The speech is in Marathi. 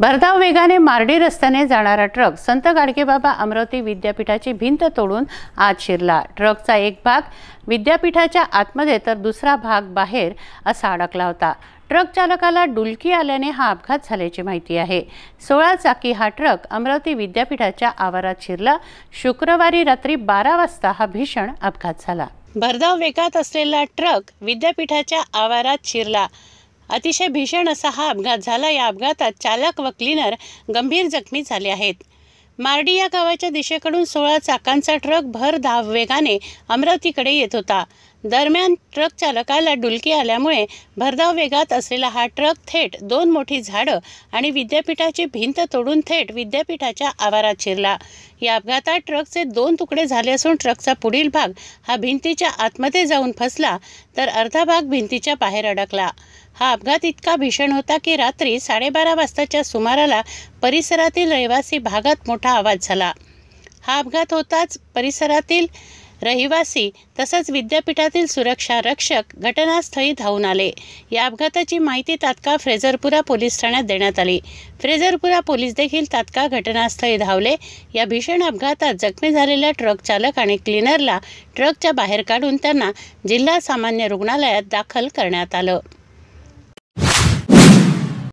भरधाव वेगाने मारडी रस्त्याने जाणारा ट्रक संत गाडगेबाबा अमरावती विद्यापीठाची भिंत तोडून आत शिरला ट्रकचा एक भाग विद्यापीठाच्या आतमध्ये तर दुसरा भाग बाहेर असा अडकला होता ट्रक चालकाला डुलकी आल्याने हा अपघात झाल्याची माहिती आहे सोळा चाकी हा ट्रक अमरावती विद्यापीठाच्या आवारात शिरला शुक्रवारी रात्री बारा वाजता हा भीषण अपघात झाला भरधाव वेगात असलेला ट्रक विद्यापीठाच्या आवारात शिरला अतिशय भीषण असा हा अपघात झाला या अपघातात चालक व क्लीनर गंभीर जखमी झाले आहेत मार्डी या गावाच्या दिशेकडून सोळा चाकांचा ट्रक भर धाव वेगाने अमरावतीकडे येत होता दरम्यान ट्रक चालकाला डुलकी आल्यामुळे भरधाव वेगात असलेला हा ट्रक थेट दोन मोठी झाडं आणि विद्यापीठाची भिंत तोडून थेट विद्यापीठाच्या आवारात शिरला या अपघातात ट्रकचे दोन तुकडे झाले असून ट्रकचा पुढील भाग हा भिंतीच्या आतमध्ये जाऊन फसला तर अर्धा भाग भिंतीच्या बाहेर अडकला हा अपघात इतका भीषण होता की रात्री साडेबारा वाजताच्या सुमाराला परिसरातील रहिवासी भागात मोठा आवाज झाला हा अपघात होताच परिसरातील रहिवासी तसंच विद्यापीठातील सुरक्षा रक्षक घटनास्थळी धावून आले या अपघाताची माहिती तात्काळ फ्रेझरपुरा पोलीस ठाण्यात देण्यात आली फ्रेझरपुरा पोलीस देखील तात्काळ घटनास्थळी धावले या भीषण अपघातात जखमी झालेल्या ट्रक चालक आणि क्लिनरला ट्रकच्या बाहेर काढून त्यांना जिल्हा सामान्य रुग्णालयात दाखल करण्यात आलं